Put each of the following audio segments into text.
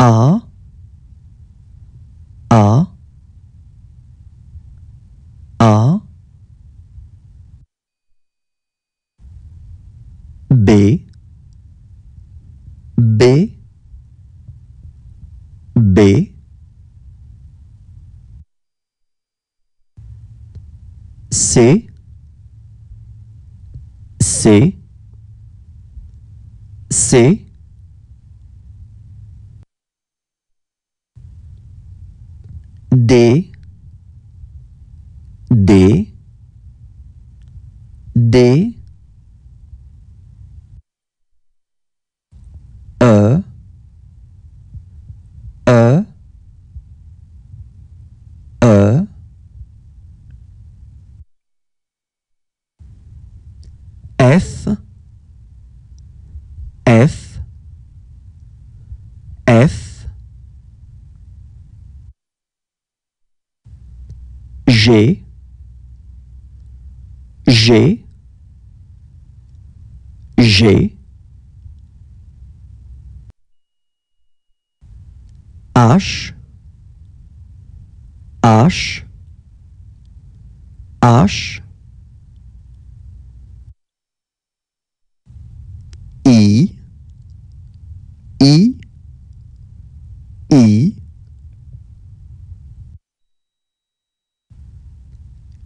A A A B B B C C C D D D e, e, e, f, f, f, G, G, G, H, H, H,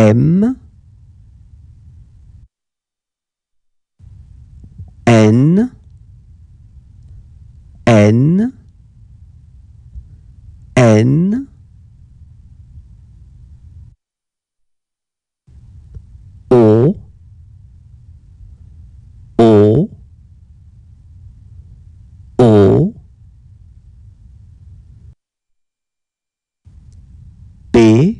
M N N N O O O B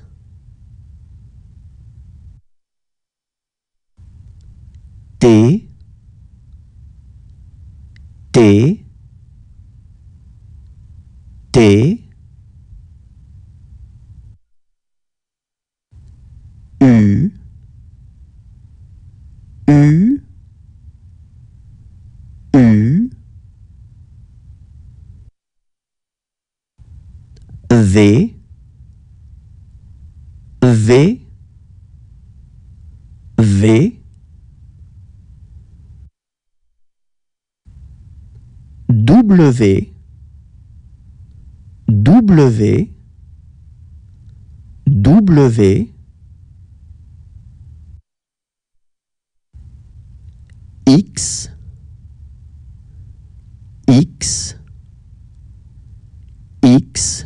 T T T U U U V V V W W W X X X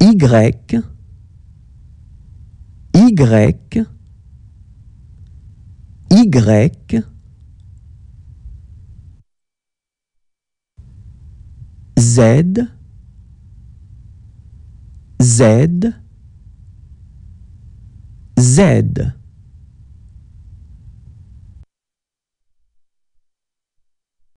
Y Y y, Z, Z, Z.